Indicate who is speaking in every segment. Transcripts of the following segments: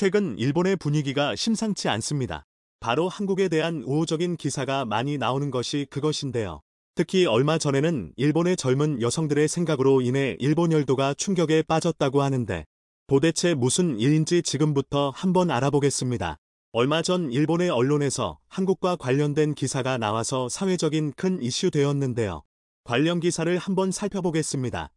Speaker 1: 최근 일본의 분위기가 심상치 않습니다. 바로 한국에 대한 우호적인 기사가 많이 나오는 것이 그것인데요. 특히 얼마 전에는 일본의 젊은 여성들의 생각으로 인해 일본 열도가 충격에 빠졌다고 하는데 도대체 무슨 일인지 지금부터 한번 알아보겠습니다. 얼마 전 일본의 언론에서 한국과 관련된 기사가 나와서 사회적인 큰 이슈 되었는데요. 관련 기사를 한번 살펴보겠습니다.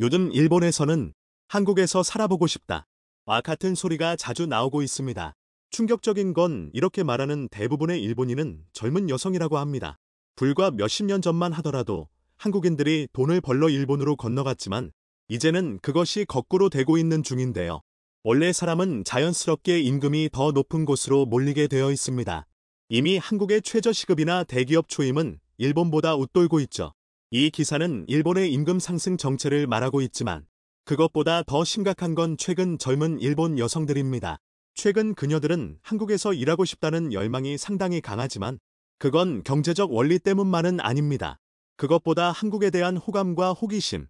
Speaker 1: 요즘 일본에서는 한국에서 살아보고 싶다. 와 같은 소리가 자주 나오고 있습니다. 충격적인 건 이렇게 말하는 대부분의 일본인은 젊은 여성이라고 합니다. 불과 몇십 년 전만 하더라도 한국인들이 돈을 벌러 일본으로 건너갔지만 이제는 그것이 거꾸로 되고 있는 중인데요. 원래 사람은 자연스럽게 임금이 더 높은 곳으로 몰리게 되어 있습니다. 이미 한국의 최저시급이나 대기업 초임은 일본보다 웃돌고 있죠. 이 기사는 일본의 임금 상승 정체를 말하고 있지만 그것보다 더 심각한 건 최근 젊은 일본 여성들입니다. 최근 그녀들은 한국에서 일하고 싶다는 열망이 상당히 강하지만 그건 경제적 원리 때문만은 아닙니다. 그것보다 한국에 대한 호감과 호기심,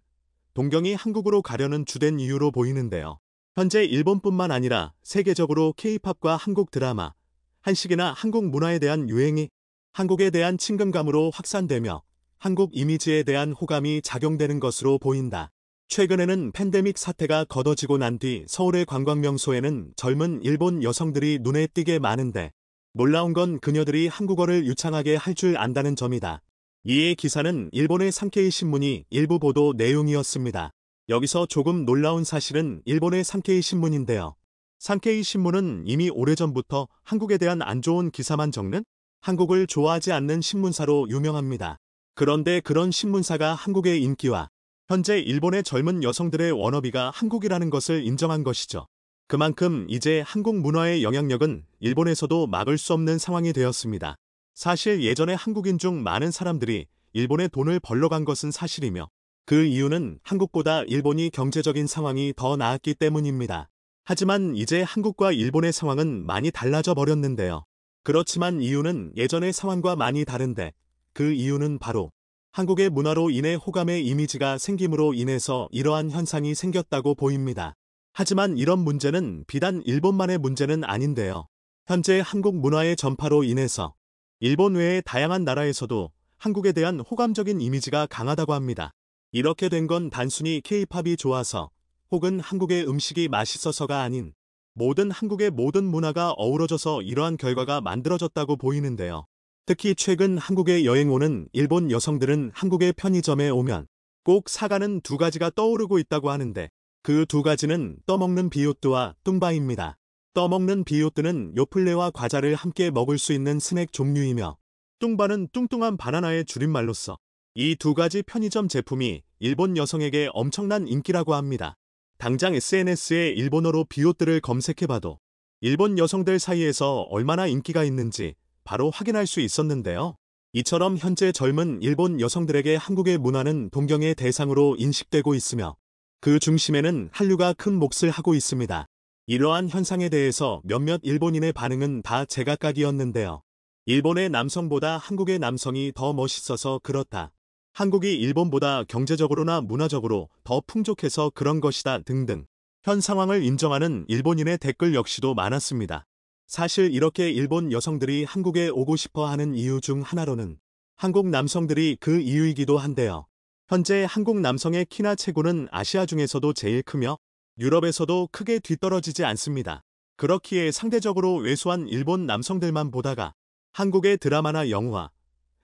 Speaker 1: 동경이 한국으로 가려는 주된 이유로 보이는데요. 현재 일본뿐만 아니라 세계적으로 케이팝과 한국 드라마, 한식이나 한국 문화에 대한 유행이 한국에 대한 친근감으로 확산되며 한국 이미지에 대한 호감이 작용되는 것으로 보인다. 최근에는 팬데믹 사태가 걷어지고 난 뒤 서울의 관광명소에는 젊은 일본 여성들이 눈에 띄게 많은데 놀라운 건 그녀들이 한국어를 유창하게 할 줄 안다는 점이다. 이에 기사는 일본의 산케이 신문이 일부 보도 내용이었습니다. 여기서 조금 놀라운 사실은 일본의 산케이 신문인데요. 산케이 신문은 이미 오래전부터 한국에 대한 안 좋은 기사만 적는 한국을 좋아하지 않는 신문사로 유명합니다. 그런데 그런 신문사가 한국의 인기와 현재 일본의 젊은 여성들의 워너비가 한국이라는 것을 인정한 것이죠. 그만큼 이제 한국 문화의 영향력은 일본에서도 막을 수 없는 상황이 되었습니다. 사실 예전에 한국인 중 많은 사람들이 일본에 돈을 벌러 간 것은 사실이며 그 이유는 한국보다 일본이 경제적인 상황이 더 나았기 때문입니다. 하지만 이제 한국과 일본의 상황은 많이 달라져 버렸는데요. 그렇지만 이유는 예전의 상황과 많이 다른데 그 이유는 바로 한국의 문화로 인해 호감의 이미지가 생김으로 인해서 이러한 현상이 생겼다고 보입니다. 하지만 이런 문제는 비단 일본만의 문제는 아닌데요. 현재 한국 문화의 전파로 인해서 일본 외의 다양한 나라에서도 한국에 대한 호감적인 이미지가 강하다고 합니다. 이렇게 된 건 단순히 케이팝이 좋아서 혹은 한국의 음식이 맛있어서가 아닌 모든 한국의 모든 문화가 어우러져서 이러한 결과가 만들어졌다고 보이는데요. 특히 최근 한국에 여행 오는 일본 여성들은 한국의 편의점에 오면 꼭 사가는 두 가지가 떠오르고 있다고 하는데 그 두 가지는 떠먹는 비오트와 뚱바입니다. 떠먹는 비오트는 요플레와 과자를 함께 먹을 수 있는 스낵 종류이며 뚱바는 뚱뚱한 바나나의 줄임말로써 이 두 가지 편의점 제품이 일본 여성에게 엄청난 인기라고 합니다. 당장 SNS에 일본어로 비오트를 검색해봐도 일본 여성들 사이에서 얼마나 인기가 있는지 바로 확인할 수 있었는데요. 이처럼 현재 젊은 일본 여성들에게 한국의 문화는 동경의 대상으로 인식되고 있으며 그 중심에는 한류가 큰 몫을 하고 있습니다. 이러한 현상에 대해서 몇몇 일본인의 반응은 다 제각각이었는데요. 일본의 남성보다 한국의 남성이 더 멋있어서 그렇다. 한국이 일본보다 경제적으로나 문화적으로 더 풍족해서 그런 것이다 등등. 현 상황을 인정하는 일본인의 댓글 역시도 많았습니다. 사실 이렇게 일본 여성들이 한국에 오고 싶어 하는 이유 중 하나로는 한국 남성들이 그 이유이기도 한데요. 현재 한국 남성의 키나 체구는 아시아 중에서도 제일 크며 유럽에서도 크게 뒤떨어지지 않습니다. 그렇기에 상대적으로 왜소한 일본 남성들만 보다가 한국의 드라마나 영화,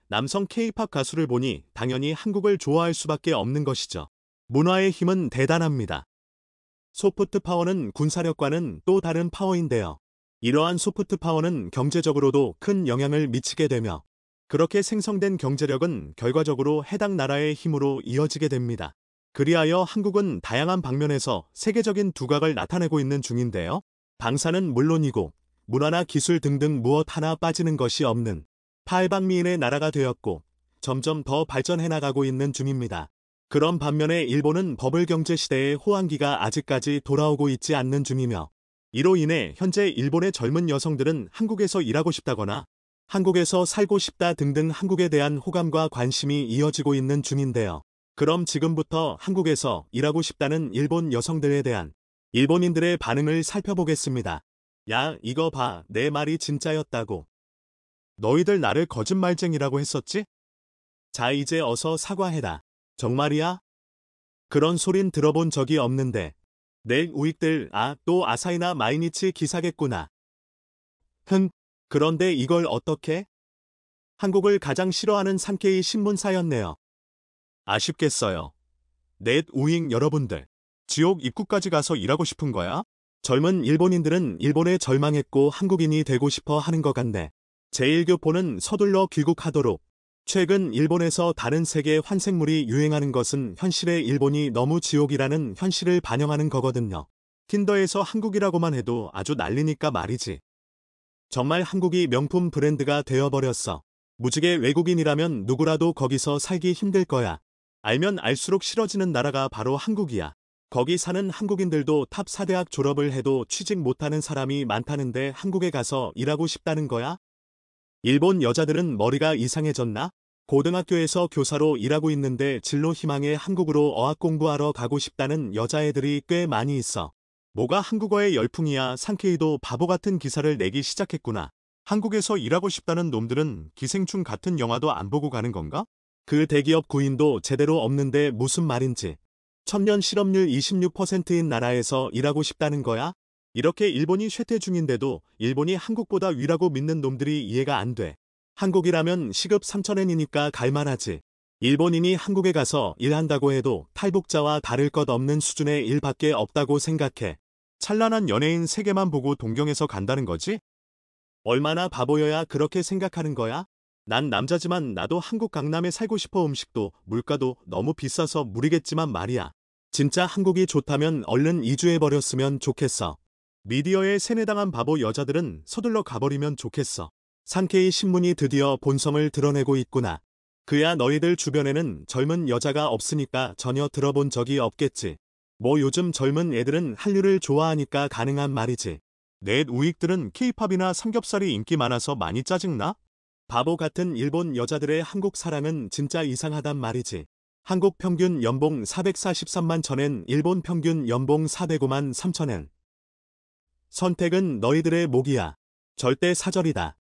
Speaker 1: 남성 케이팝 가수를 보니 당연히 한국을 좋아할 수밖에 없는 것이죠. 문화의 힘은 대단합니다. 소프트 파워는 군사력과는 또 다른 파워인데요. 이러한 소프트 파워는 경제적으로도 큰 영향을 미치게 되며 그렇게 생성된 경제력은 결과적으로 해당 나라의 힘으로 이어지게 됩니다. 그리하여 한국은 다양한 방면에서 세계적인 두각을 나타내고 있는 중인데요. 방사는 물론이고 문화나 기술 등등 무엇 하나 빠지는 것이 없는 팔방미인의 나라가 되었고 점점 더 발전해 나가고 있는 중입니다. 그런 반면에 일본은 버블 경제 시대의 호황기가 아직까지 돌아오고 있지 않는 중이며 이로 인해 현재 일본의 젊은 여성들은 한국에서 일하고 싶다거나 한국에서 살고 싶다 등등 한국에 대한 호감과 관심이 이어지고 있는 중인데요. 그럼 지금부터 한국에서 일하고 싶다는 일본 여성들에 대한 일본인들의 반응을 살펴보겠습니다. 야, 이거 봐. 내 말이 진짜였다고. 너희들 나를 거짓말쟁이라고 했었지? 자, 이제 어서 사과해라. 정말이야? 그런 소린 들어본 적이 없는데 내일 우익들 아 또 아사이나 마이니치 기사겠구나. 흥 그런데 이걸 어떻게? 한국을 가장 싫어하는 산케이 신문사였네요. 아쉽겠어요. 넷 우익 여러분들. 지옥 입구까지 가서 일하고 싶은 거야? 젊은 일본인들은 일본에 절망했고 한국인이 되고 싶어 하는 것 같네. 제1교포는 서둘러 귀국하도록 최근 일본에서 다른 세계 환생물이 유행하는 것은 현실의 일본이 너무 지옥이라는 현실을 반영하는 거거든요. 킨더에서 한국이라고만 해도 아주 난리니까 말이지. 정말 한국이 명품 브랜드가 되어버렸어. 무지개 외국인이라면 누구라도 거기서 살기 힘들 거야. 알면 알수록 싫어지는 나라가 바로 한국이야. 거기 사는 한국인들도 탑 4대학 졸업을 해도 취직 못하는 사람이 많다는데 한국에 가서 일하고 싶다는 거야? 일본 여자들은 머리가 이상해졌나? 고등학교에서 교사로 일하고 있는데 진로 희망에 한국으로 어학 공부하러 가고 싶다는 여자애들이 꽤 많이 있어. 뭐가 한국어의 열풍이야 상케이도 바보 같은 기사를 내기 시작했구나. 한국에서 일하고 싶다는 놈들은 기생충 같은 영화도 안 보고 가는 건가? 그 대기업 구인도 제대로 없는데 무슨 말인지. 천년 실업률 26%인 나라에서 일하고 싶다는 거야? 이렇게 일본이 쇠퇴 중인데도 일본이 한국보다 위라고 믿는 놈들이 이해가 안 돼. 한국이라면 시급 3천엔이니까 갈만하지. 일본인이 한국에 가서 일한다고 해도 탈북자와 다를 것 없는 수준의 일밖에 없다고 생각해. 찬란한 연예인 세계만 보고 동경해서 간다는 거지? 얼마나 바보여야 그렇게 생각하는 거야? 난 남자지만 나도 한국 강남에 살고 싶어 음식도 물가도 너무 비싸서 무리겠지만 말이야. 진짜 한국이 좋다면 얼른 이주해버렸으면 좋겠어. 미디어에 세뇌당한 바보 여자들은 서둘러 가버리면 좋겠어. 산케이 신문이 드디어 본성을 드러내고 있구나. 그야 너희들 주변에는 젊은 여자가 없으니까 전혀 들어본 적이 없겠지. 뭐 요즘 젊은 애들은 한류를 좋아하니까 가능한 말이지. 넷 우익들은 케이팝이나 삼겹살이 인기 많아서 많이 짜증나? 바보 같은 일본 여자들의 한국 사랑은 진짜 이상하단 말이지. 한국 평균 연봉 443만 천엔 일본 평균 연봉 405만 3천엔. 선택은 너희들의 목이야. 절대 사절이다.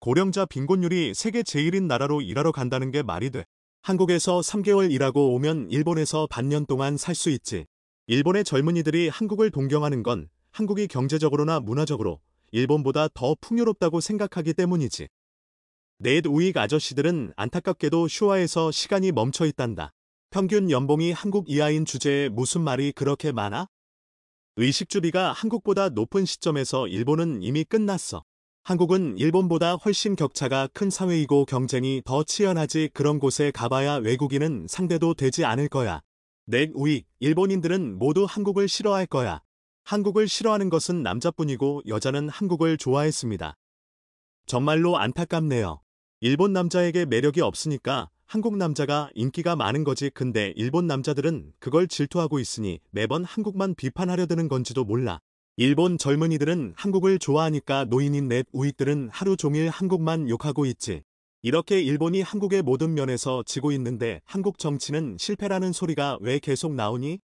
Speaker 1: 고령자 빈곤율이 세계 제1인 나라로 일하러 간다는 게 말이 돼. 한국에서 3개월 일하고 오면 일본에서 반년 동안 살 수 있지. 일본의 젊은이들이 한국을 동경하는 건 한국이 경제적으로나 문화적으로 일본보다 더 풍요롭다고 생각하기 때문이지. 넷 우익 아저씨들은 안타깝게도 쇼화에서 시간이 멈춰 있단다. 평균 연봉이 한국 이하인 주제에 무슨 말이 그렇게 많아? 의식주비가 한국보다 높은 시점에서 일본은 이미 끝났어. 한국은 일본보다 훨씬 격차가 큰 사회이고 경쟁이 더 치열하지 그런 곳에 가봐야 외국인은 상대도 되지 않을 거야. 넥 우이, 일본인들은 모두 한국을 싫어할 거야. 한국을 싫어하는 것은 남자뿐이고 여자는 한국을 좋아했습니다. 정말로 안타깝네요. 일본 남자에게 매력이 없으니까 한국 남자가 인기가 많은 거지 근데 일본 남자들은 그걸 질투하고 있으니 매번 한국만 비판하려 드는 건지도 몰라. 일본 젊은이들은 한국을 좋아하니까 노인인 넷 우익들은 하루 종일 한국만 욕하고 있지. 이렇게 일본이 한국의 모든 면에서 지고 있는데 한국 정치는 실패라는 소리가 왜 계속 나오니?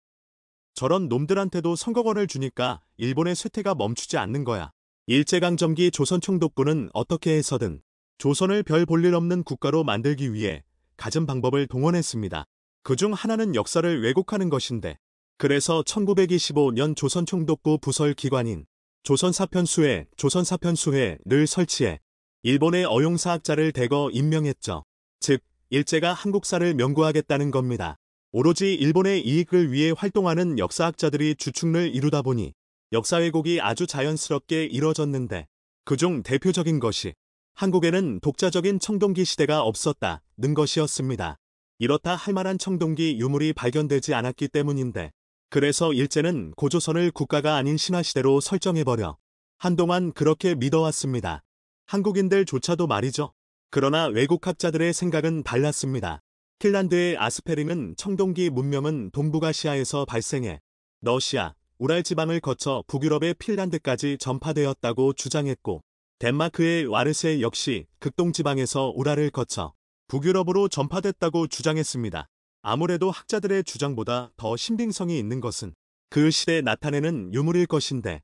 Speaker 1: 저런 놈들한테도 선거권을 주니까 일본의 쇠퇴가 멈추지 않는 거야. 일제강점기 조선 총독부는 어떻게 해서든 조선을 별 볼일 없는 국가로 만들기 위해 가진 방법을 동원했습니다. 그 중 하나는 역사를 왜곡하는 것인데 그래서 1925년 조선총독부 부설기관인 조선사편수회, 조선사편수회를 설치해 일본의 어용사학자를 대거 임명했죠. 즉, 일제가 한국사를 명구하겠다는 겁니다. 오로지 일본의 이익을 위해 활동하는 역사학자들이 주축을 이루다 보니 역사 왜곡이 아주 자연스럽게 이뤄졌는데 그 중 대표적인 것이 한국에는 독자적인 청동기 시대가 없었다 는 것이었습니다. 이렇다 할 만한 청동기 유물이 발견되지 않았기 때문인데 그래서 일제는 고조선을 국가가 아닌 신화시대로 설정해버려 한동안 그렇게 믿어왔습니다. 한국인들조차도 말이죠. 그러나 외국 학자들의 생각은 달랐습니다. 핀란드의 아스페링은 청동기 문명은 동북아시아에서 발생해 러시아, 우랄 지방을 거쳐 북유럽의 핀란드까지 전파되었다고 주장했고 덴마크의 와르세 역시 극동지방에서 우라를 거쳐 북유럽으로 전파됐다고 주장했습니다. 아무래도 학자들의 주장보다 더 신빙성이 있는 것은 그 시대 나타내는 유물일 것인데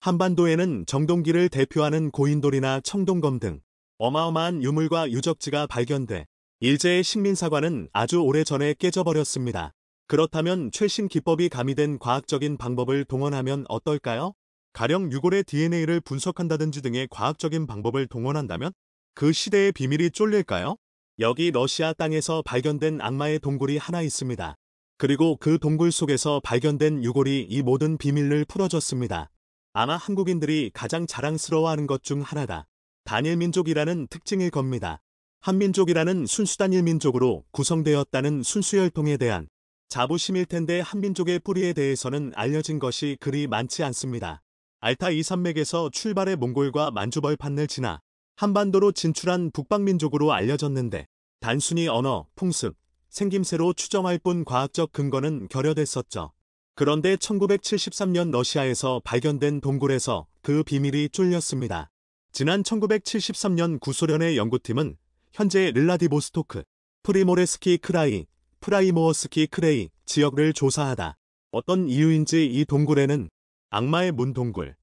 Speaker 1: 한반도에는 정동기를 대표하는 고인돌이나 청동검 등 어마어마한 유물과 유적지가 발견돼 일제의 식민사관은 아주 오래전에 깨져버렸습니다. 그렇다면 최신 기법이 가미된 과학적인 방법을 동원하면 어떨까요? 가령 유골의 DNA를 분석한다든지 등의 과학적인 방법을 동원한다면 그 시대의 비밀이 쫄릴까요? 여기 러시아 땅에서 발견된 악마의 동굴이 하나 있습니다. 그리고 그 동굴 속에서 발견된 유골이 이 모든 비밀을 풀어줬습니다. 아마 한국인들이 가장 자랑스러워하는 것 중 하나다. 단일민족이라는 특징일 겁니다. 한민족이라는 순수단일민족으로 구성되었다는 순수혈통에 대한 자부심일 텐데 한민족의 뿌리에 대해서는 알려진 것이 그리 많지 않습니다. 알타이 산맥에서 출발해 몽골과 만주벌판을 지나 한반도로 진출한 북방민족으로 알려졌는데 단순히 언어, 풍습, 생김새로 추정할 뿐 과학적 근거는 결여됐었죠. 그런데 1973년 러시아에서 발견된 동굴에서 그 비밀이 쫄렸습니다. 지난 1973년 구소련의 연구팀은 현재 릴라디보스토크, 프리모레스키 크라이, 프라이모어스키 크레이 지역을 조사하다 어떤 이유인지 이 동굴에는 악마의 문동굴,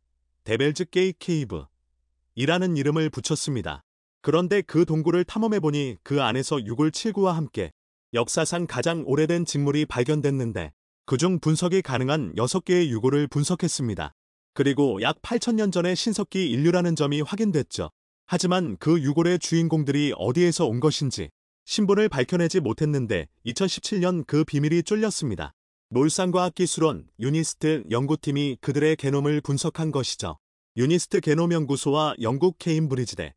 Speaker 1: 데벨즈 게이 케이브 이라는 이름을 붙였습니다. 그런데 그 동굴을 탐험해보니 그 안에서 유골7구와 함께 역사상 가장 오래된 직물이 발견됐는데 그 중 분석이 가능한 6개의 유골을 분석했습니다. 그리고 약 8천년 전에 신석기 인류라는 점이 확인됐죠. 하지만 그 유골의 주인공들이 어디에서 온 것인지 신분을 밝혀내지 못했는데 2017년 그 비밀이 쫄렸습니다. 놀산과학기술원 유니스트 연구팀이 그들의 게놈을 분석한 것이죠. 유니스트 게놈 연구소와 영국 케임브리지대,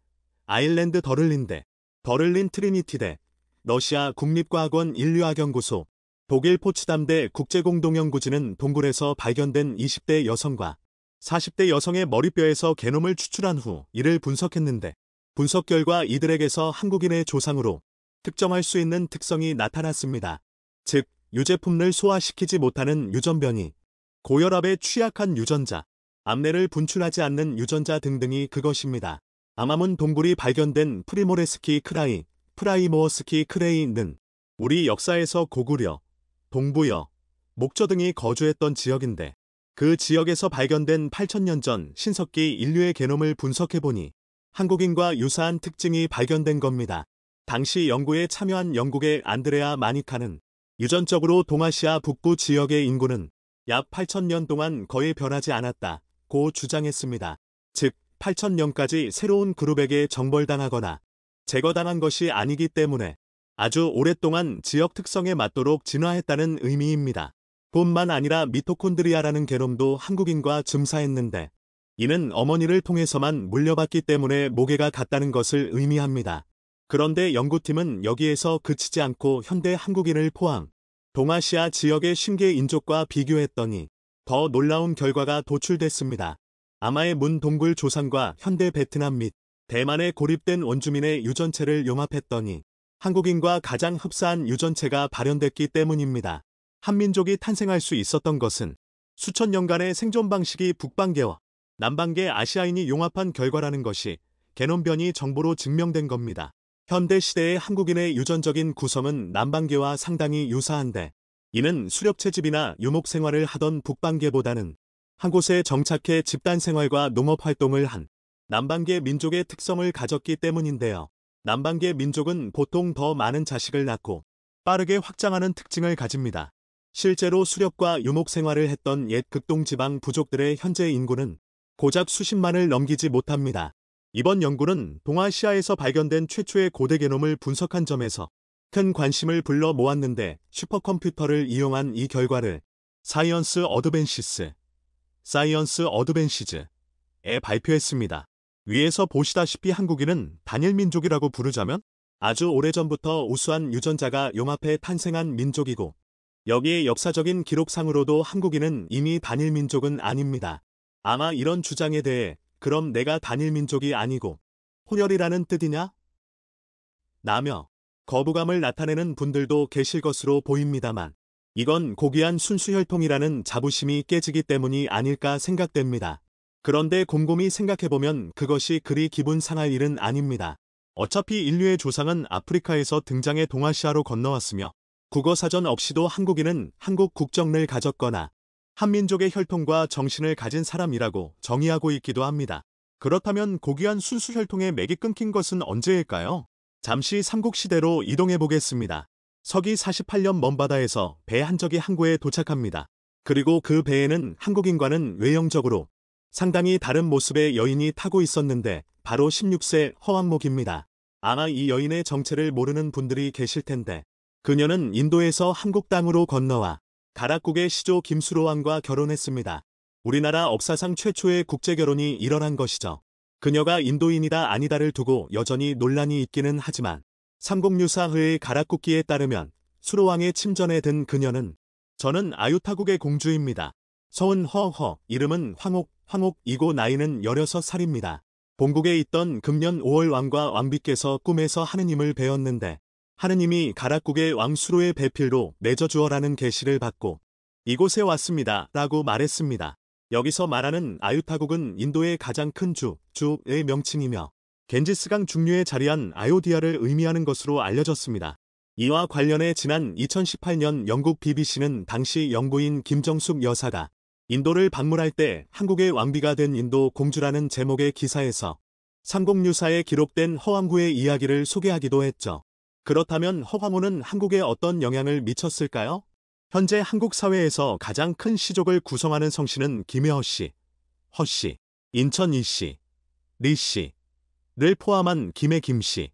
Speaker 1: 아일랜드 더를린대, 더를린 트리니티대, 러시아 국립과학원 인류학연구소, 독일 포츠담대 국제공동연구진은 동굴에서 발견된 20대 여성과 40대 여성의 머리뼈에서 게놈을 추출한 후 이를 분석했는데 분석 결과 이들에게서 한국인의 조상으로 특정할 수 있는 특성이 나타났습니다. 즉, 유제품을 소화시키지 못하는 유전변이, 고혈압에 취약한 유전자, 암내를 분출하지 않는 유전자 등등이 그것입니다. 아마몬 동굴이 발견된 프리모레스키 크라이, 프라이모어스키 크레이는 우리 역사에서 고구려, 동부여, 목조 등이 거주했던 지역인데 그 지역에서 발견된 8 0 0 0년전 신석기 인류의 개놈을 분석해보니 한국인과 유사한 특징이 발견된 겁니다. 당시 연구에 참여한 영국의 안드레아 마니카는 유전적으로 동아시아 북부 지역의 인구는 약 8천년 동안 거의 변하지 않았다. 고 주장했습니다. 즉 8천년까지 새로운 그룹에게 정벌당하거나 제거당한 것이 아니기 때문에 아주 오랫동안 지역 특성에 맞도록 진화했다는 의미입니다. 뿐만 아니라 미토콘드리아라는 게놈도 한국인과 줌사했는데 이는 어머니를 통해서만 물려받기 때문에 모계가 같다는 것을 의미합니다. 그런데 연구팀은 여기에서 그치지 않고 현대 한국인을 포함 동아시아 지역의 신계 인족과 비교했더니 더 놀라운 결과가 도출됐습니다. 아마의 문 동굴 조상과 현대 베트남 및 대만에 고립된 원주민의 유전체를 융합했더니 한국인과 가장 흡사한 유전체가 발현됐기 때문입니다. 한민족이 탄생할 수 있었던 것은 수천 년간의 생존 방식이 북방계와 남방계 아시아인이 융합한 결과라는 것이 개논변이 정보로 증명된 겁니다. 현대 시대의 한국인의 유전적인 구성은 남방계와 상당히 유사한데 이는 수렵채집이나 유목 생활을 하던 북방계보다는 한 곳에 정착해 집단 생활과 농업 활동을 한 남방계 민족의 특성을 가졌기 때문인데요. 남방계 민족은 보통 더 많은 자식을 낳고 빠르게 확장하는 특징을 가집니다. 실제로 수렵과 유목 생활을 했던 옛 극동지방 부족들의 현재 인구는 고작 수십만을 넘기지 못합니다. 이번 연구는 동아시아에서 발견된 최초의 고대 게놈을 분석한 점에서 큰 관심을 불러 모았는데 슈퍼컴퓨터를 이용한 이 결과를 사이언스 어드벤시스, 사이언스 어드벤시즈에 발표했습니다. 위에서 보시다시피 한국인은 단일민족이라고 부르자면 아주 오래전부터 우수한 유전자가 용합해 탄생한 민족이고 여기에 역사적인 기록상으로도 한국인은 이미 단일민족은 아닙니다. 아마 이런 주장에 대해 그럼 내가 단일 민족이 아니고 혼혈이라는 뜻이냐? 나며 거부감을 나타내는 분들도 계실 것으로 보입니다만 이건 고귀한 순수혈통이라는 자부심이 깨지기 때문이 아닐까 생각됩니다. 그런데 곰곰이 생각해보면 그것이 그리 기분 상할 일은 아닙니다. 어차피 인류의 조상은 아프리카에서 등장해 동아시아로 건너왔으며 국어사전 없이도 한국인은 한국 국적을 가졌거나 한민족의 혈통과 정신을 가진 사람이라고 정의하고 있기도 합니다. 그렇다면 고귀한 순수 혈통의 맥이 끊긴 것은 언제일까요? 잠시 삼국시대로 이동해 보겠습니다. 서기 48년 먼바다에서 배한 적이 항구에 도착합니다. 그리고 그 배에는 한국인과는 외형적으로 상당히 다른 모습의 여인이 타고 있었는데 바로 16세 허왕목입니다. 아마 이 여인의 정체를 모르는 분들이 계실 텐데 그녀는 인도에서 한국 땅으로 건너와 다락국의 시조 김수로왕과 결혼했습니다. 우리나라 역사상 최초의 국제결혼이 일어난 것이죠. 그녀가 인도인이다 아니다를 두고 여전히 논란이 있기는 하지만 삼국유사의 가락국기에 따르면 수로왕의 침전에 든 그녀는 저는 아유타국의 공주입니다. 서은 허허 이름은 황옥 황옥이고 나이는 16살입니다. 본국에 있던 금년 5월 왕과 왕비께서 꿈에서 하느님을 배웠는데 하느님이 가락국의 왕수로의 배필로 내저 주어라는 계시를 받고 이곳에 왔습니다. 라고 말했습니다. 여기서 말하는 아유타국은 인도의 가장 큰 주, 주의 명칭이며 겐지스강 중류에 자리한 아요디아를 의미하는 것으로 알려졌습니다. 이와 관련해 지난 2018년 영국 BBC는 당시 연구인 김정숙 여사가 인도를 방문할 때 한국의 왕비가 된 인도 공주라는 제목의 기사에서 삼국유사에 기록된 허왕구의 이야기를 소개하기도 했죠. 그렇다면 허황문은 한국에 어떤 영향을 미쳤을까요? 현재 한국 사회에서 가장 큰 시족을 구성하는 성씨는 김혜허 씨, 허 씨, 인천 이 씨, 리 씨를 포함한 김해 김 씨,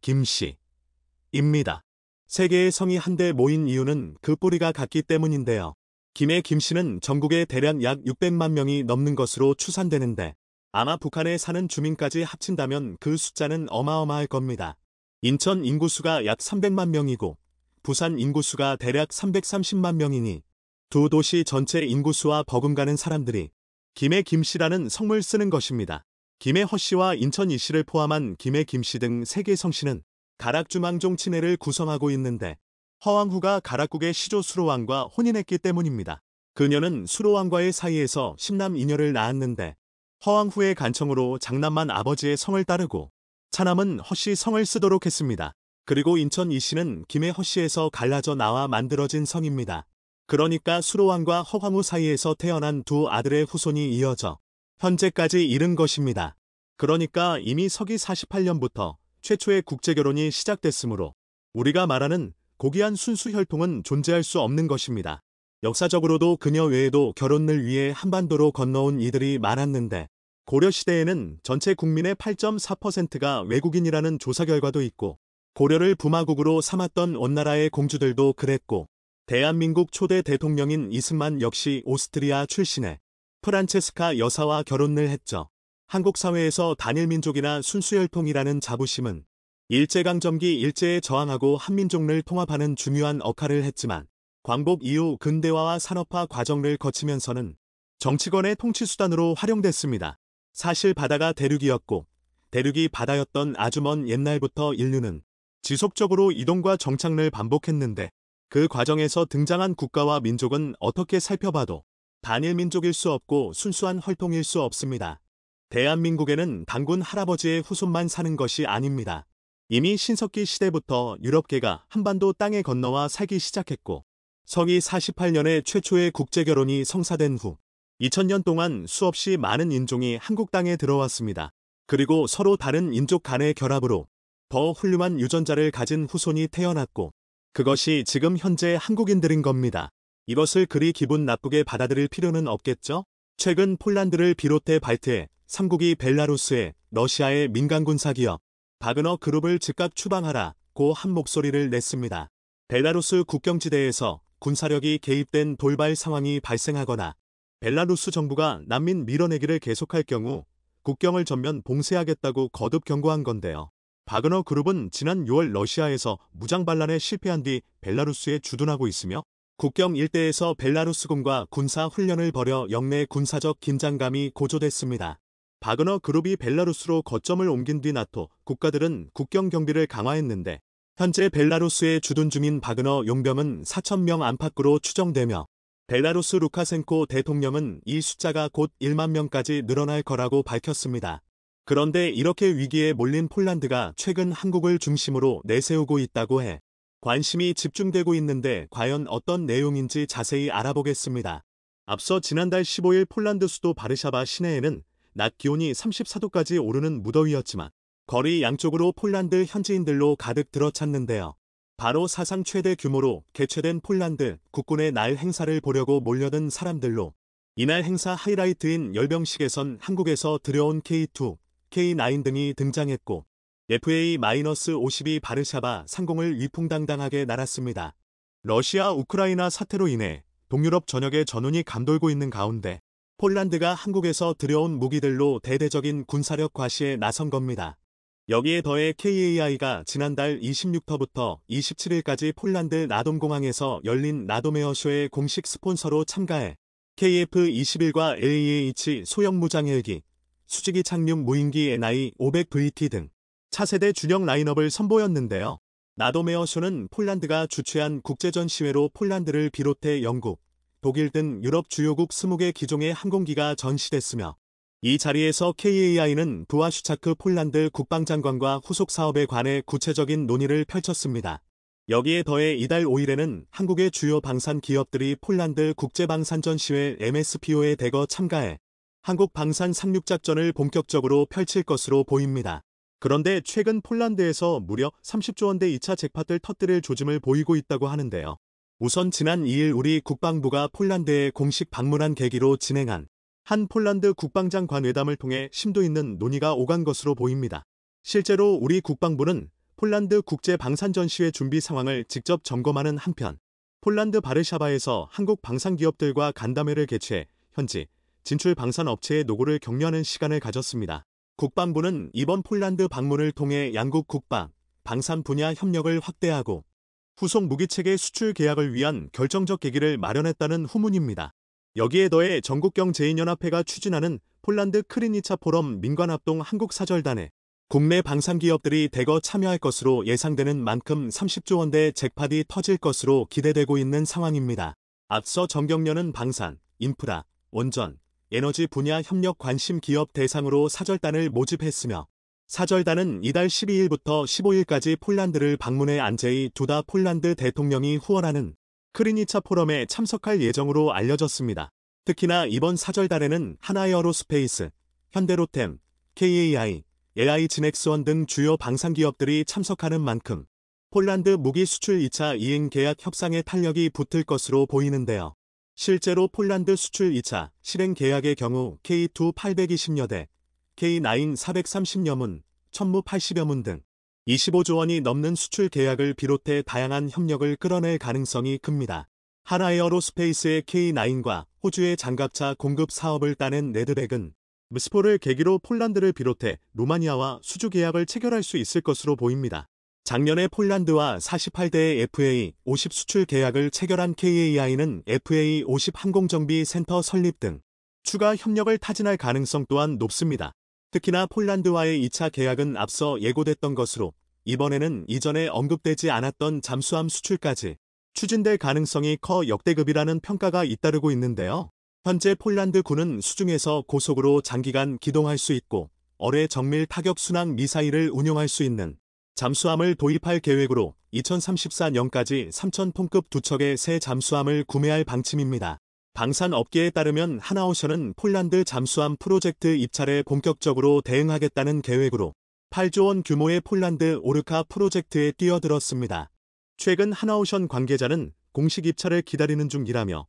Speaker 1: 김 씨입니다. 세 개의 성이 한데 모인 이유는 그 뿌리가 같기 때문인데요. 김해 김 씨는 전국에 대략 약 600만 명이 넘는 것으로 추산되는데 아마 북한에 사는 주민까지 합친다면 그 숫자는 어마어마할 겁니다. 인천 인구수가 약 300만 명이고 부산 인구수가 대략 330만 명이니 두 도시 전체 인구수와 버금가는 사람들이 김해 김씨라는 성물 쓰는 것입니다. 김해 허씨와 인천 이씨를 포함한 김해 김씨 등 세개 성씨는 가락주망종 친해를 구성하고 있는데 허왕후가 가락국의 시조 수로왕과 혼인했기 때문입니다. 그녀는 수로왕과의 사이에서 10남 2녀를 낳았는데 허왕후의 간청으로 장남만 아버지의 성을 따르고 차남은 허씨 성을 쓰도록 했습니다. 그리고 인천 이씨는 김해 허씨에서 갈라져 나와 만들어진 성입니다. 그러니까 수로왕과 허황우 사이에서 태어난 두 아들의 후손이 이어져 현재까지 이른 것입니다. 그러니까 이미 서기 48년부터 최초의 국제결혼이 시작됐으므로 우리가 말하는 고귀한 순수 혈통은 존재할 수 없는 것입니다. 역사적으로도 그녀 외에도 결혼을 위해 한반도로 건너온 이들이 많았는데 고려시대에는 전체 국민의 8.4%가 외국인이라는 조사 결과도 있고 고려를 부마국으로 삼았던 원나라의 공주들도 그랬고 대한민국 초대 대통령인 이승만 역시 오스트리아 출신의 프란체스카 여사와 결혼을 했죠. 한국 사회에서 단일민족이나 순수혈통이라는 자부심은 일제강점기 일제에 저항하고 한민족을 통합하는 중요한 역할을 했지만 광복 이후 근대화와 산업화 과정을 거치면서는 정치권의 통치수단으로 활용됐습니다. 사실 바다가 대륙이었고 대륙이 바다였던 아주 먼 옛날부터 인류는 지속적으로 이동과 정착을 반복했는데 그 과정에서 등장한 국가와 민족은 어떻게 살펴봐도 단일 민족일 수 없고 순수한 혈통일 수 없습니다. 대한민국에는 단군 할아버지의 후손만 사는 것이 아닙니다. 이미 신석기 시대부터 유럽계가 한반도 땅에 건너와 살기 시작했고 서기 48년에 최초의 국제결혼이 성사된 후 2000년 동안 수없이 많은 인종이 한국 땅에 들어왔습니다. 그리고 서로 다른 인족 간의 결합으로 더 훌륭한 유전자를 가진 후손이 태어났고 그것이 지금 현재 한국인들인 겁니다. 이것을 그리 기분 나쁘게 받아들일 필요는 없겠죠? 최근 폴란드를 비롯해 발트해 3국이 벨라루스에 러시아의 민간군사기업 바그너 그룹을 즉각 추방하라 고 한 목소리를 냈습니다. 벨라루스 국경지대에서 군사력이 개입된 돌발 상황이 발생하거나 벨라루스 정부가 난민 밀어내기를 계속할 경우 어. 국경을 전면 봉쇄하겠다고 거듭 경고한 건데요. 바그너 그룹은 지난 6월 러시아에서 무장반란에 실패한 뒤 벨라루스에 주둔하고 있으며 국경 일대에서 벨라루스군과 군사 훈련을 벌여 영내 군사적 긴장감이 고조됐습니다. 바그너 그룹이 벨라루스로 거점을 옮긴 뒤 나토 국가들은 국경 경비를 강화했는데 현재 벨라루스에 주둔 중인 바그너 용병은 4천명 안팎으로 추정되며 베라루스 루카센코 대통령은 이 숫자가 곧 1만 명까지 늘어날 거라고 밝혔습니다. 그런데 이렇게 위기에 몰린 폴란드가 최근 한국을 중심으로 내세우고 있다고 해 관심이 집중되고 있는데 과연 어떤 내용인지 자세히 알아보겠습니다. 앞서 지난달 15일 폴란드 수도 바르샤바 시내에는 낮 기온이 34도까지 오르는 무더위였지만 거리 양쪽으로 폴란드 현지인들로 가득 들어찼는데요. 바로 사상 최대 규모로 개최된 폴란드 국군의 날 행사를 보려고 몰려든 사람들로 이날 행사 하이라이트인 열병식에선 한국에서 들여온 K2, K9 등이 등장했고 FA-52 바르샤바 상공을 위풍당당하게 날았습니다. 러시아 우크라이나 사태로 인해 동유럽 전역의 전운이 감돌고 있는 가운데 폴란드가 한국에서 들여온 무기들로 대대적인 군사력 과시에 나선 겁니다. 여기에 더해 KAI가 지난달 26터부터 27일까지 폴란드 나돔공항에서 열린 나돔에어쇼의 공식 스폰서로 참가해 KF-21과 LAH 소형 무장 헬기, 수직이 착륙 무인기 NI-500VT 등 차세대 주력 라인업을 선보였는데요. 나돔에어쇼는 폴란드가 주최한 국제전 시회로 폴란드를 비롯해 영국, 독일 등 유럽 주요국 20개 기종의 항공기가 전시됐으며 이 자리에서 KAI는 부하슈차크 폴란드 국방장관과 후속 사업에 관해 구체적인 논의를 펼쳤습니다. 여기에 더해 이달 5일에는 한국의 주요 방산 기업들이 폴란드 국제방산전시회 MSPO에 대거 참가해 한국 방산 상륙작전을 본격적으로 펼칠 것으로 보입니다. 그런데 최근 폴란드에서 무려 30조 원대 2차 잭팟을 터뜨릴 조짐을 보이고 있다고 하는데요. 우선 지난 2일 우리 국방부가 폴란드에 공식 방문한 계기로 진행한 한 폴란드 국방장관 회담을 통해 심도 있는 논의가 오간 것으로 보입니다. 실제로 우리 국방부는 폴란드 국제 방산전시회 준비 상황을 직접 점검하는 한편 폴란드 바르샤바에서 한국 방산기업들과 간담회를 개최해 현지 진출 방산업체의 노고를 격려하는 시간을 가졌습니다. 국방부는 이번 폴란드 방문을 통해 양국 국방, 방산 분야 협력을 확대하고 후속 무기체계 수출 계약을 위한 결정적 계기를 마련했다는 후문입니다. 여기에 더해 전국경제인연합회가 추진하는 폴란드 크리니차 포럼 민관합동 한국사절단에 국내 방산기업들이 대거 참여할 것으로 예상되는 만큼 30조 원대 잭팟이 터질 것으로 기대되고 있는 상황입니다. 앞서 정경련은 방산, 인프라, 원전, 에너지 분야 협력 관심 기업 대상으로 사절단을 모집했으며 사절단은 이달 12일부터 15일까지 폴란드를 방문해 안재이 두다 폴란드 대통령이 후원하는 크리니차 포럼에 참석할 예정으로 알려졌습니다. 특히나 이번 사절달에는 하나이어로스페이스, 현대로템, KAI, AI 진엑스원 등 주요 방산기업들이 참석하는 만큼 폴란드 무기 수출 2차 이행 계약 협상의 탄력이 붙을 것으로 보이는데요. 실제로 폴란드 수출 2차 실행 계약의 경우 K2 820여 대, K9 430여 문, 천무 80여 문등 25조 원이 넘는 수출 계약을 비롯해 다양한 협력을 끌어낼 가능성이 큽니다. 하나에어로스페이스의 K9과 호주의 장갑차 공급 사업을 따낸 네드백은 무스포를 계기로 폴란드를 비롯해 루마니아와 수주 계약을 체결할 수 있을 것으로 보입니다. 작년에 폴란드와 48대의 FA 50 수출 계약을 체결한 KAI는 FA 50 항공정비 센터 설립 등 추가 협력을 타진할 가능성 또한 높습니다. 특히나 폴란드와의 2차 계약은 앞서 예고됐던 것으로 이번에는 이전에 언급되지 않았던 잠수함 수출까지 추진될 가능성이 커 역대급이라는 평가가 잇따르고 있는데요. 현재 폴란드군은 수중에서 고속으로 장기간 기동할 수 있고 어뢰 정밀 타격 순항 미사일을 운용할 수 있는 잠수함을 도입할 계획으로 2034년까지 3,000톤급 두 척의 새 잠수함을 구매할 방침입니다. 방산 업계에 따르면 하나오션은 폴란드 잠수함 프로젝트 입찰에 본격적으로 대응하겠다는 계획으로 8조 원 규모의 폴란드 오르카 프로젝트에 뛰어들었습니다. 최근 하나오션 관계자는 공식 입찰을 기다리는 중이라며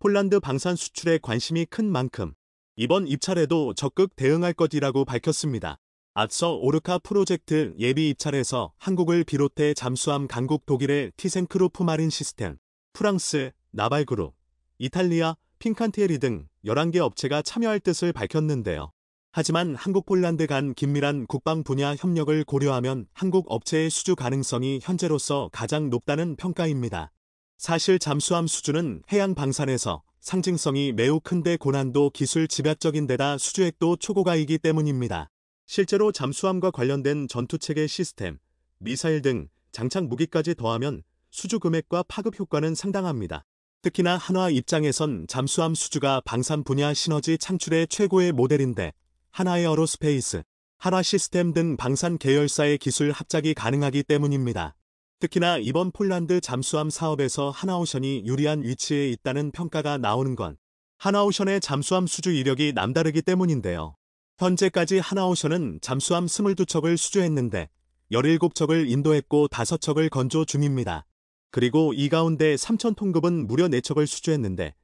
Speaker 1: 폴란드 방산 수출에 관심이 큰 만큼 이번 입찰에도 적극 대응할 것이라고 밝혔습니다. 앞서 오르카 프로젝트 예비 입찰에서 한국을 비롯해 잠수함 강국 독일의 티센크루프 마린 시스템, 프랑스, 나발그룹, 이탈리아, 핑칸티에리등 11개 업체가 참여할 뜻을 밝혔는데요. 하지만 한국 폴란드 간 긴밀한 국방 분야 협력을 고려하면 한국 업체의 수주 가능성이 현재로서 가장 높다는 평가입니다. 사실 잠수함 수주는 해양 방산에서 상징성이 매우 큰데 고난도 기술 집약적인 데다 수주액도 초고가이기 때문입니다. 실제로 잠수함과 관련된 전투체계 시스템, 미사일 등 장착 무기까지 더하면 수주 금액과 파급 효과는 상당합니다. 특히나 한화 입장에선 잠수함 수주가 방산 분야 시너지 창출의 최고의 모델인데 한화의 어로스페이스, 한화 시스템 등 방산 계열사의 기술 합작이 가능하기 때문입니다. 특히나 이번 폴란드 잠수함 사업에서 한화오션이 유리한 위치에 있다는 평가가 나오는 건한화오션의 잠수함 수주 이력이 남다르기 때문인데요. 현재까지 한화오션은 잠수함 22척을 수주했는데 17척을 인도했고 5척을 건조 중입니다. 그리고 이 가운데 3천톤급은 무려 4척을 수주했는데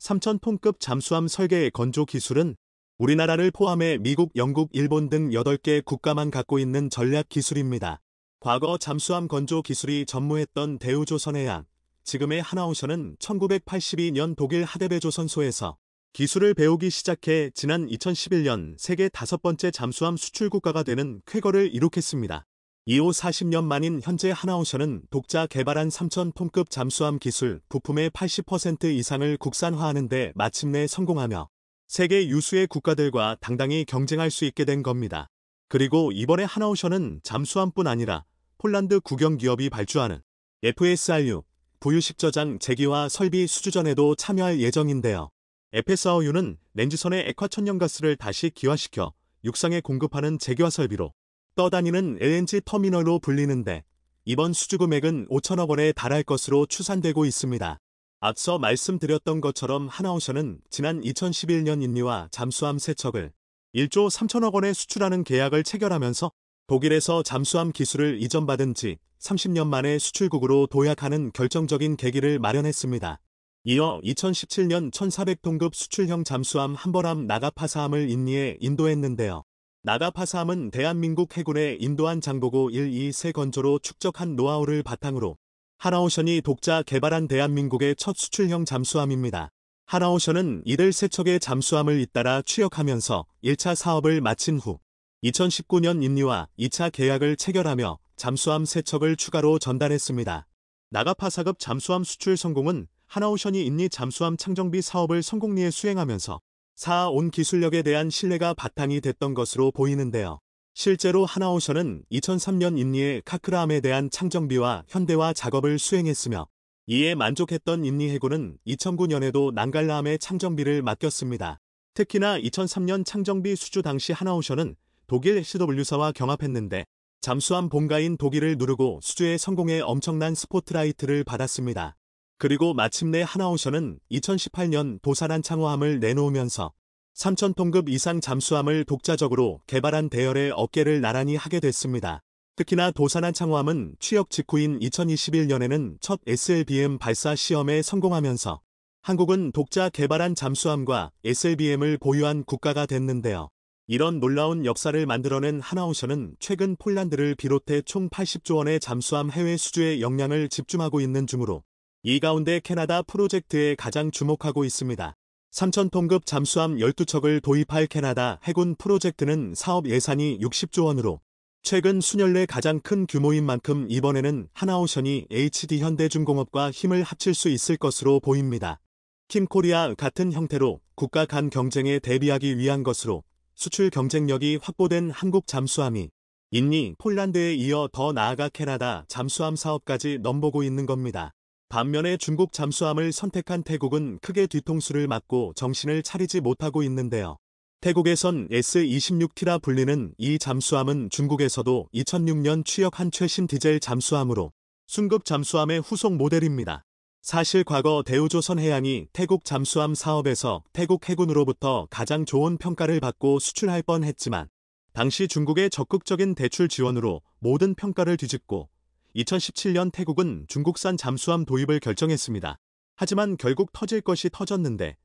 Speaker 1: 3천톤급 잠수함 설계의 건조 기술은 우리나라를 포함해 미국, 영국, 일본 등 8개 국가만 갖고 있는 전략 기술입니다. 과거 잠수함 건조 기술이 전무했던 대우조선해양, 지금의 하나오션은 1982년 독일 하데베조선소에서 기술을 배우기 시작해 지난 2011년 세계 다섯 번째 잠수함 수출국가가 되는 쾌거를 이룩했습니다. 이후 40년 만인 현재 하나오션은 독자 개발한 3,000톤급 잠수함 기술 부품의 80% 이상을 국산화하는 데 마침내 성공하며 세계 유수의 국가들과 당당히 경쟁할 수 있게 된 겁니다. 그리고 이번에 하나오션은 잠수함뿐 아니라 폴란드 국영기업이 발주하는 FSRU 부유식 저장 재기와 설비 수주전에도 참여할 예정인데요. FSRU는 렌즈선의 액화천연가스를 다시 기화시켜 육상에 공급하는 재기화 설비로 떠다니는 LNG 터미널로 불리는데 이번 수주 금액은 5천억 원에 달할 것으로 추산되고 있습니다. 앞서 말씀드렸던 것처럼 하나오션은 지난 2011년 인니와 잠수함 세척을 1조 3천억 원에 수출하는 계약을 체결하면서 독일에서 잠수함 기술을 이전받은 지 30년 만에 수출국으로 도약하는 결정적인 계기를 마련했습니다. 이어 2017년 1400동급 수출형 잠수함 한버함 나가파사함을 인니에 인도했는데요. 나다파삼은 사 대한민국 해군의 인도안 장보고 1, 2, 세 건조로 축적한 노하우를 바탕으로 하나오션이 독자 개발한 대한민국의 첫 수출형 잠수함입니다. 하나오션은 이들 세척의 잠수함을 잇따라 취역하면서 1차 사업을 마친 후 2019년 인리와 2차 계약을 체결하며 잠수함 세척을 추가로 전달했습니다. 나가파사급 잠수함 수출 성공은 하나오션이 인리 잠수함 창정비 사업을 성공리에 수행하면서 사온 기술력에 대한 신뢰가 바탕이 됐던 것으로 보이는데요. 실제로 하나오션은 2003년 인니의 카크라함에 대한 창정비와 현대화 작업을 수행했으며 이에 만족했던 인니 해군은 2009년에도 난갈라함의 창정비를 맡겼습니다. 특히나 2003년 창정비 수주 당시 하나오션은 독일 CW사와 경합했는데 잠수함 본가인 독일을 누르고 수주에 성공해 엄청난 스포트라이트를 받았습니다. 그리고 마침내 하나오션은 2018년 도산한 창호함을 내놓으면서 3천톤급 이상 잠수함을 독자적으로 개발한 대열의 어깨를 나란히 하게 됐습니다. 특히나 도산한 창호함은 취역 직후인 2021년에는 첫 SLBM 발사 시험에 성공하면서 한국은 독자 개발한 잠수함과 SLBM을 보유한 국가가 됐는데요. 이런 놀라운 역사를 만들어낸 하나오션은 최근 폴란드를 비롯해 총 80조 원의 잠수함 해외 수주에 역량을 집중하고 있는 중으로 이 가운데 캐나다 프로젝트에 가장 주목하고 있습니다. 3천톤급 잠수함 12척을 도입할 캐나다 해군 프로젝트는 사업 예산이 60조 원으로 최근 순열 내 가장 큰 규모인 만큼 이번에는 하나오션이 HD 현대중공업과 힘을 합칠 수 있을 것으로 보입니다. 킴코리아 같은 형태로 국가 간 경쟁에 대비하기 위한 것으로 수출 경쟁력이 확보된 한국 잠수함이 인니 폴란드에 이어 더 나아가 캐나다 잠수함 사업까지 넘보고 있는 겁니다. 반면에 중국 잠수함을 선택한 태국은 크게 뒤통수를 맞고 정신을 차리지 못하고 있는데요. 태국에선 S-26T라 불리는 이 잠수함은 중국에서도 2006년 취역한 최신 디젤 잠수함으로 순급 잠수함의 후속 모델입니다. 사실 과거 대우조선 해양이 태국 잠수함 사업에서 태국 해군으로부터 가장 좋은 평가를 받고 수출할 뻔했지만 당시 중국의 적극적인 대출 지원으로 모든 평가를 뒤집고 2017년 태국은 중국산 잠수함 도입을 결정했습니다. 하지만 결국 터질 것이 터졌는데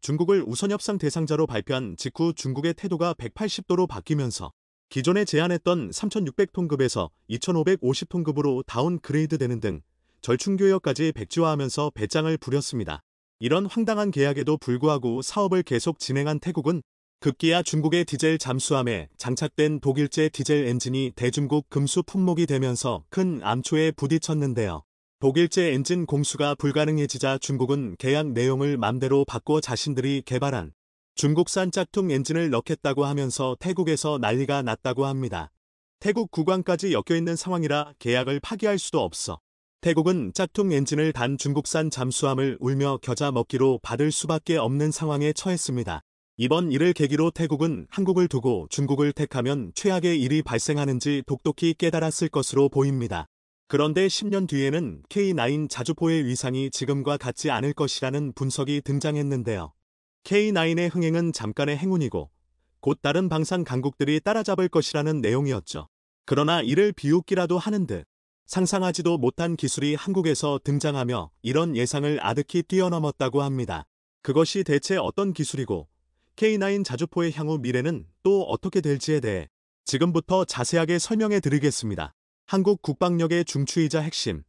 Speaker 1: 중국을 우선협상 대상자로 발표한 직후 중국의 태도가 180도로 바뀌면서 기존에 제안했던 3,600톤급에서 2,550톤급으로 다운그레이드 되는 등 절충교역까지 백지화하면서 배짱을 부렸습니다. 이런 황당한 계약에도 불구하고 사업을 계속 진행한 태국은 급기야 중국의 디젤 잠수함에 장착된 독일제 디젤 엔진이 대중국 금수 품목이 되면서 큰 암초에 부딪혔는데요. 독일제 엔진 공수가 불가능해지자 중국은 계약 내용을 맘대로 바꿔 자신들이 개발한 중국산 짝퉁 엔진을 넣겠다고 하면서 태국에서 난리가 났다고 합니다. 태국 국왕까지 엮여있는 상황이라 계약을 파기할 수도 없어. 태국은 짝퉁 엔진을 단 중국산 잠수함을 울며 겨자 먹기로 받을 수밖에 없는 상황에 처했습니다. 이번 일을 계기로 태국은 한국을 두고 중국을 택하면 최악의 일이 발생하는지 독독히 깨달았을 것으로 보입니다. 그런데 10년 뒤에는 K9 자주포의 위상이 지금과 같지 않을 것이라는 분석이 등장했는데요. K9의 흥행은 잠깐의 행운이고 곧 다른 방산 강국들이 따라잡을 것이라는 내용이었죠. 그러나 이를 비웃기라도 하는 듯 상상하지도 못한 기술이 한국에서 등장하며 이런 예상을 아득히 뛰어넘었다고 합니다. 그것이 대체 어떤 기술이고 K9 자주포의 향후 미래는 또 어떻게 될지에 대해 지금부터 자세하게 설명해 드리겠습니다. 한국 국방력의 중추이자 핵심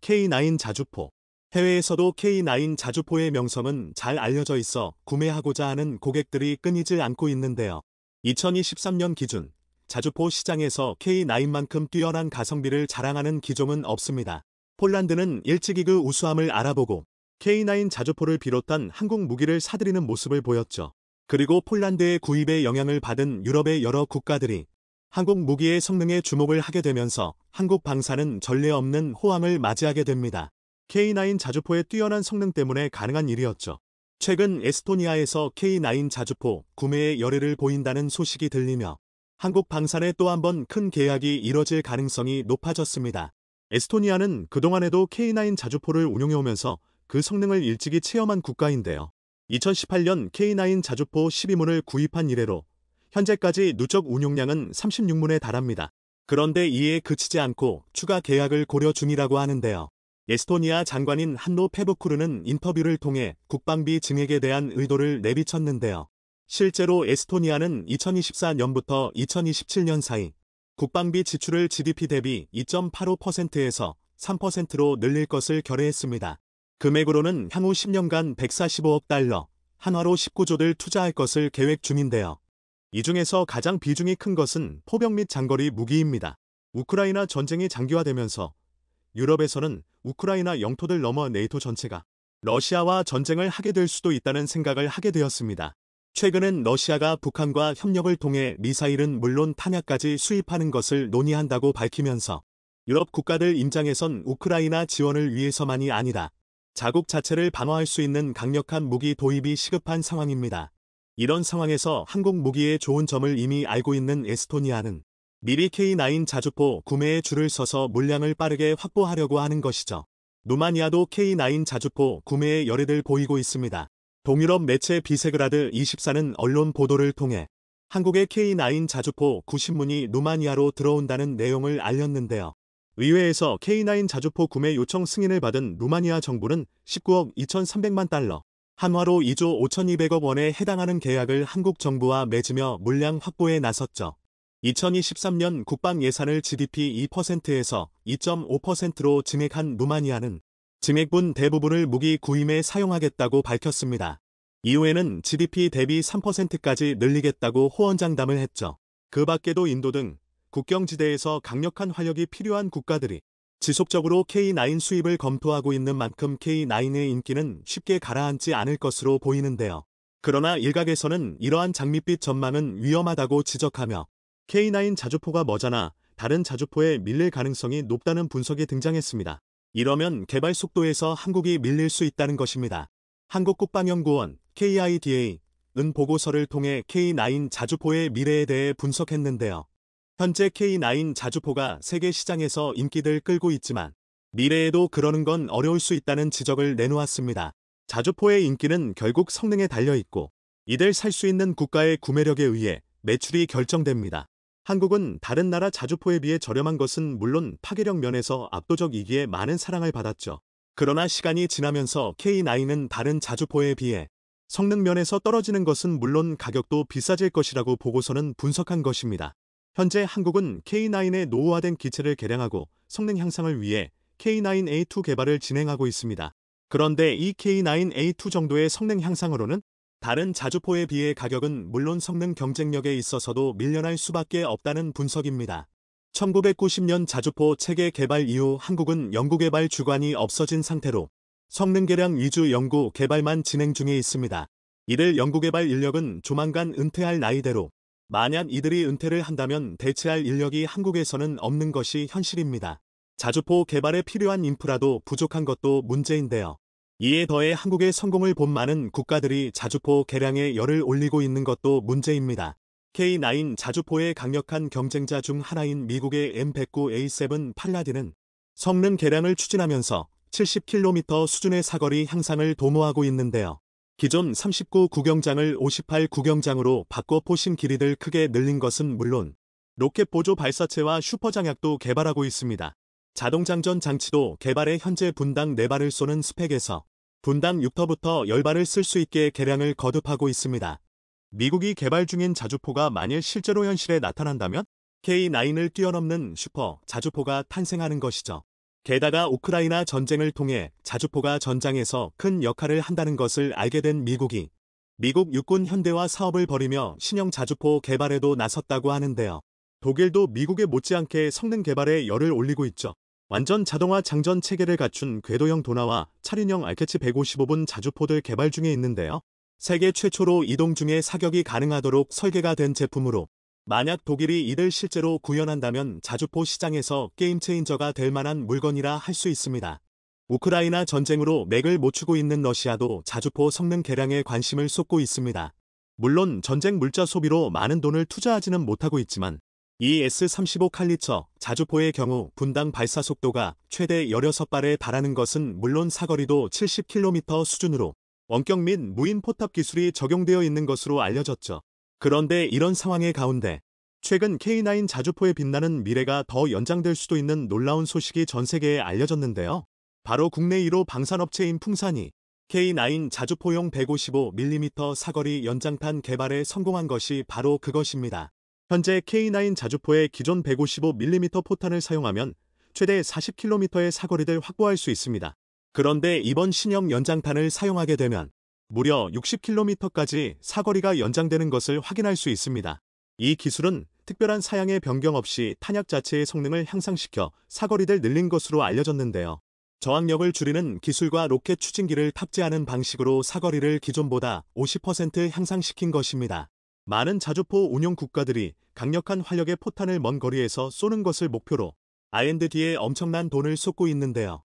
Speaker 1: K9 자주포 해외에서도 K9 자주포의 명성은 잘 알려져 있어 구매하고자 하는 고객들이 끊이질 않고 있는데요. 2023년 기준 자주포 시장에서 K9만큼 뛰어난 가성비를 자랑하는 기종은 없습니다. 폴란드는 일찍이 그 우수함을 알아보고 K9 자주포를 비롯한 한국 무기를 사들이는 모습을 보였죠. 그리고 폴란드의 구입에 영향을 받은 유럽의 여러 국가들이 한국 무기의 성능에 주목을 하게 되면서 한국 방사는 전례 없는 호황을 맞이하게 됩니다. K9 자주포의 뛰어난 성능 때문에 가능한 일이었죠. 최근 에스토니아에서 K9 자주포 구매의 열애를 보인다는 소식이 들리며 한국 방산에 또 한번 큰 계약이 이뤄질 가능성이 높아졌습니다. 에스토니아는 그동안에도 K9 자주포를 운용해오면서 그 성능을 일찍이 체험한 국가인데요. 2018년 K9 자주포 12문을 구입한 이래로 현재까지 누적 운용량은 36문에 달합니다. 그런데 이에 그치지 않고 추가 계약을 고려 중이라고 하는데요. 에스토니아 장관인 한노 페브쿠르는 인터뷰를 통해 국방비 증액에 대한 의도를 내비쳤는데요. 실제로 에스토니아는 2024년부터 2027년 사이 국방비 지출을 GDP 대비 2.85%에서 3%로 늘릴 것을 결의했습니다. 금액으로는 향후 10년간 145억 달러, 한화로 19조를 투자할 것을 계획 중인데요. 이 중에서 가장 비중이 큰 것은 포병 및 장거리 무기입니다. 우크라이나 전쟁이 장기화되면서 유럽에서는 우크라이나 영토들 넘어 네이토 전체가 러시아와 전쟁을 하게 될 수도 있다는 생각을 하게 되었습니다. 최근엔 러시아가 북한과 협력을 통해 미사일은 물론 탄약까지 수입하는 것을 논의한다고 밝히면서 유럽 국가들 임장에선 우크라이나 지원을 위해서만이 아니다 자국 자체를 방어할수 있는 강력한 무기 도입이 시급한 상황입니다. 이런 상황에서 한국 무기의 좋은 점을 이미 알고 있는 에스토니아는 미리 K9 자주포 구매에 줄을 서서 물량을 빠르게 확보하려고 하는 것이죠. 루마니아도 K9 자주포 구매에 열애를 보이고 있습니다. 동유럽 매체 비세그라드 24는 언론 보도를 통해 한국의 K9 자주포 90문이 루마니아로 들어온다는 내용을 알렸는데요. 의회에서 K9 자주포 구매 요청 승인을 받은 루마니아 정부는 19억 2,300만 달러, 한화로 2조 5,200억 원에 해당하는 계약을 한국 정부와 맺으며 물량 확보에 나섰죠. 2023년 국방 예산을 GDP 2%에서 2.5%로 증액한 루마니아는 증액분 대부분을 무기 구임에 사용하겠다고 밝혔습니다. 이후에는 GDP 대비 3%까지 늘리겠다고 호언장담을 했죠. 그 밖에도 인도 등 국경지대에서 강력한 화력이 필요한 국가들이 지속적으로 K9 수입을 검토하고 있는 만큼 K9의 인기는 쉽게 가라앉지 않을 것으로 보이는데요. 그러나 일각에서는 이러한 장밋빛 전망은 위험하다고 지적하며 K9 자주포가 머자나 다른 자주포에 밀릴 가능성이 높다는 분석이 등장했습니다. 이러면 개발 속도에서 한국이 밀릴 수 있다는 것입니다. 한국국방연구원 KIDA 은 보고서를 통해 K9 자주포의 미래에 대해 분석했는데요. 현재 K9 자주포가 세계 시장에서 인기를 끌고 있지만 미래에도 그러는 건 어려울 수 있다는 지적을 내놓았습니다. 자주포의 인기는 결국 성능에 달려있고 이들 살 수 있는 국가의 구매력에 의해 매출이 결정됩니다. 한국은 다른 나라 자주포에 비해 저렴한 것은 물론 파괴력 면에서 압도적이기에 많은 사랑을 받았죠. 그러나 시간이 지나면서 K9은 다른 자주포에 비해 성능 면에서 떨어지는 것은 물론 가격도 비싸질 것이라고 보고서는 분석한 것입니다. 현재 한국은 K9의 노후화된 기체를 개량하고 성능 향상을 위해 K9A2 개발을 진행하고 있습니다. 그런데 이 K9A2 정도의 성능 향상으로는 다른 자주포에 비해 가격은 물론 성능 경쟁력에 있어서도 밀려날 수밖에 없다는 분석입니다. 1990년 자주포 체계 개발 이후 한국은 연구 개발 주관이 없어진 상태로 성능 개량 위주 연구 개발만 진행 중에 있습니다. 이들 연구 개발 인력은 조만간 은퇴할 나이대로 만약 이들이 은퇴를 한다면 대체할 인력이 한국에서는 없는 것이 현실입니다. 자주포 개발에 필요한 인프라도 부족한 것도 문제인데요. 이에 더해 한국의 성공을 본 많은 국가들이 자주포 개량에 열을 올리고 있는 것도 문제입니다. K9 자주포의 강력한 경쟁자 중 하나인 미국의 M109A7 팔라딘은 성능 개량을 추진하면서 70km 수준의 사거리 향상을 도모하고 있는데요. 기존 39 구경장을 58 구경장으로 바꿔 포신 길이를 크게 늘린 것은 물론 로켓 보조 발사체와 슈퍼장약도 개발하고 있습니다. 자동장전 장치도 개발해 현재 분당 4발을 쏘는 스펙에서 분당 6터부터 10발을 쓸 수 있게 개량을 거듭하고 있습니다. 미국이 개발 중인 자주포가 만일 실제로 현실에 나타난다면 K9을 뛰어넘는 슈퍼 자주포가 탄생하는 것이죠. 게다가 우크라이나 전쟁을 통해 자주포가 전장에서 큰 역할을 한다는 것을 알게 된 미국이 미국 육군 현대화 사업을 벌이며 신형 자주포 개발에도 나섰다고 하는데요. 독일도 미국에 못지않게 성능 개발에 열을 올리고 있죠. 완전 자동화 장전 체계를 갖춘 궤도형 도나와 차륜형 알케치 155분 자주포들 개발 중에 있는데요. 세계 최초로 이동 중에 사격이 가능하도록 설계가 된 제품으로 만약 독일이 이들 실제로 구현한다면 자주포 시장에서 게임 체인저가 될 만한 물건이라 할 수 있습니다. 우크라이나 전쟁으로 맥을 못 추고 있는 러시아도 자주포 성능 개량에 관심을 쏟고 있습니다. 물론 전쟁 물자 소비로 많은 돈을 투자하지는 못하고 있지만 e S-35 칼리처 자주포의 경우 분당 발사 속도가 최대 16발에 달하는 것은 물론 사거리도 70km 수준으로 원격 및 무인 포탑 기술이 적용되어 있는 것으로 알려졌죠. 그런데 이런 상황의 가운데 최근 K9 자주포의 빛나는 미래가 더 연장될 수도 있는 놀라운 소식이 전 세계에 알려졌는데요. 바로 국내 1호 방산업체인 풍산이 K9 자주포용 155mm 사거리 연장탄 개발에 성공한 것이 바로 그것입니다. 현재 K9 자주포의 기존 155mm 포탄을 사용하면 최대 40km의 사거리를 확보할 수 있습니다. 그런데 이번 신형 연장탄을 사용하게 되면 무려 60km까지 사거리가 연장되는 것을 확인할 수 있습니다. 이 기술은 특별한 사양의 변경 없이 탄약 자체의 성능을 향상시켜 사거리를 늘린 것으로 알려졌는데요. 저항력을 줄이는 기술과 로켓 추진기를 탑재하는 방식으로 사거리를 기존보다 50% 향상시킨 것입니다. 많은 자주포 운용 국가들이 강력한 화력의 포탄을 먼 거리에서 쏘는 것을 목표로 R&D에 엄청난 돈을 쏟고 있는데요.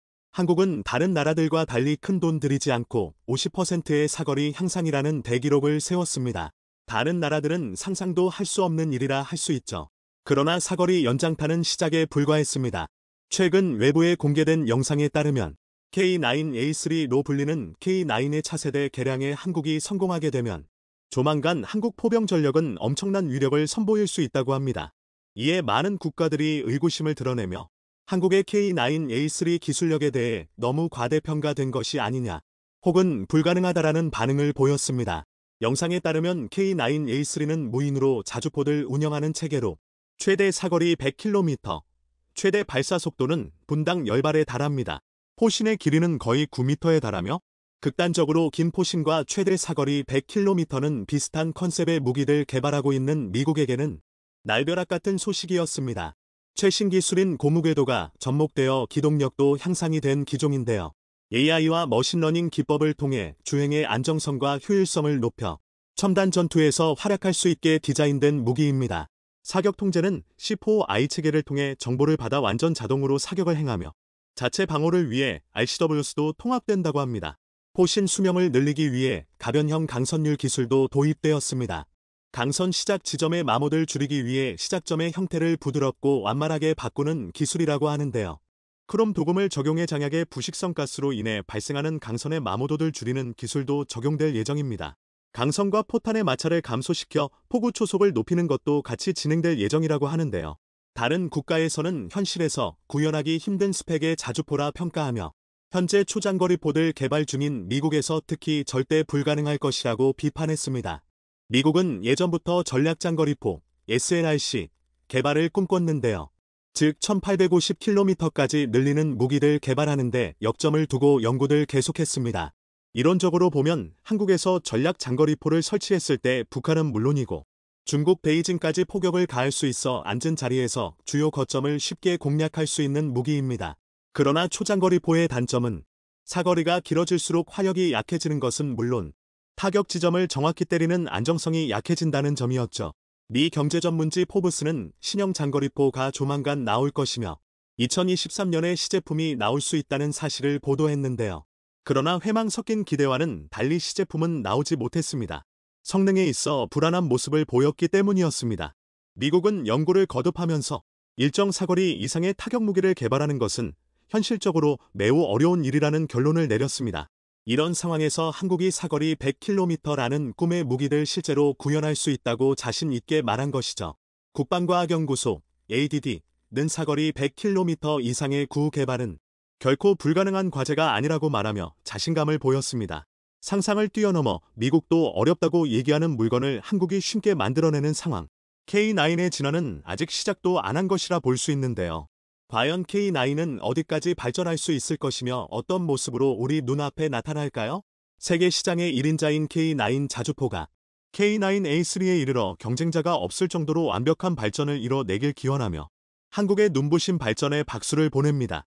Speaker 1: 한국은 다른 나라들과 달리 큰 돈 들이지 않고 50%의 사거리 향상이라는 대기록을 세웠습니다. 다른 나라들은 상상도 할 수 없는 일이라 할 수 있죠. 그러나 사거리 연장타는 시작에 불과했습니다. 최근 외부에 공개된 영상에 따르면 K9A3로 불리는 K9의 차세대 개량에 한국이 성공하게 되면 조만간 한국 포병 전력은 엄청난 위력을 선보일 수 있다고 합니다. 이에 많은 국가들이 의구심을 드러내며 한국의 K9A3 기술력에 대해 너무 과대평가된 것이 아니냐 혹은 불가능하다라는 반응을 보였습니다. 영상에 따르면 K9A3는 무인으로 자주포들 운영하는 체계로 최대 사거리 100km, 최대 발사 속도는 분당 10발에 달합니다. 포신의 길이는 거의 9m에 달하며 극단적으로 긴 포신과 최대 사거리 100km는 비슷한 컨셉의 무기들 개발하고 있는 미국에게는 날벼락 같은 소식이었습니다. 최신 기술인 고무궤도가 접목되어 기동력도 향상이 된 기종인데요. AI와 머신러닝 기법을 통해 주행의 안정성과 효율성을 높여 첨단 전투에서 활약할 수 있게 디자인된 무기입니다. 사격 통제는 C4I 체계를 통해 정보를 받아 완전 자동으로 사격을 행하며 자체 방어를 위해 RCWS도 통합된다고 합니다. 포신 수명을 늘리기 위해 가변형 강선율 기술도 도입되었습니다. 당선 시작 지점의 마모를 줄이기 위해 시작점의 형태를 부드럽고 완만하게 바꾸는 기술이라고 하는데요. 크롬 도금을 적용해 장약의 부식성 가스로 인해 발생하는 강선의 마모도를 줄이는 기술도 적용될 예정입니다. 강선과 포탄의 마찰을 감소시켜 폭우 초속을 높이는 것도 같이 진행될 예정이라고 하는데요. 다른 국가에서는 현실에서 구현하기 힘든 스펙의 자주포라 평가하며 현재 초장거리 포들 개발 중인 미국에서 특히 절대 불가능할 것이라고 비판했습니다. 미국은 예전부터 전략장거리포 s n r c 개발을 꿈꿨는데요. 즉 1850km까지 늘리는 무기를 개발하는데 역점을 두고 연구를 계속했습니다. 이론적으로 보면 한국에서 전략 장거리포를 설치했을 때 북한은 물론이고 중국 베이징까지 포격을 가할 수 있어 앉은 자리에서 주요 거점을 쉽게 공략할 수 있는 무기입니다. 그러나 초장거리포의 단점은 사거리가 길어질수록 화력이 약해지는 것은 물론 타격 지점을 정확히 때리는 안정성이 약해진다는 점이었죠. 미 경제 전문지 포브스는 신형 장거리포가 조만간 나올 것이며 2023년에 시제품이 나올 수 있다는 사실을 보도했는데요. 그러나 회망 섞인 기대와는 달리 시제품은 나오지 못했습니다. 성능에 있어 불안한 모습을 보였기 때문이었습니다. 미국은 연구를 거듭하면서 일정 사거리 이상의 타격 무기를 개발하는 것은 현실적으로 매우 어려운 일이라는 결론을 내렸습니다. 이런 상황에서 한국이 사거리 100km라는 꿈의 무기를 실제로 구현할 수 있다고 자신 있게 말한 것이죠. 국방과학연구소 ADD는 사거리 100km 이상의 구 개발은 결코 불가능한 과제가 아니라고 말하며 자신감을 보였습니다. 상상을 뛰어넘어 미국도 어렵다고 얘기하는 물건을 한국이 쉽게 만들어내는 상황. K9의 진화는 아직 시작도 안 한 것이라 볼 수 있는데요. 과연 K9은 어디까지 발전할 수 있을 것이며 어떤 모습으로 우리 눈앞에 나타날까요? 세계 시장의 1인자인 K9 자주포가 K9A3에 이르러 경쟁자가 없을 정도로 완벽한 발전을 이뤄내길 기원하며 한국의 눈부신 발전에 박수를 보냅니다.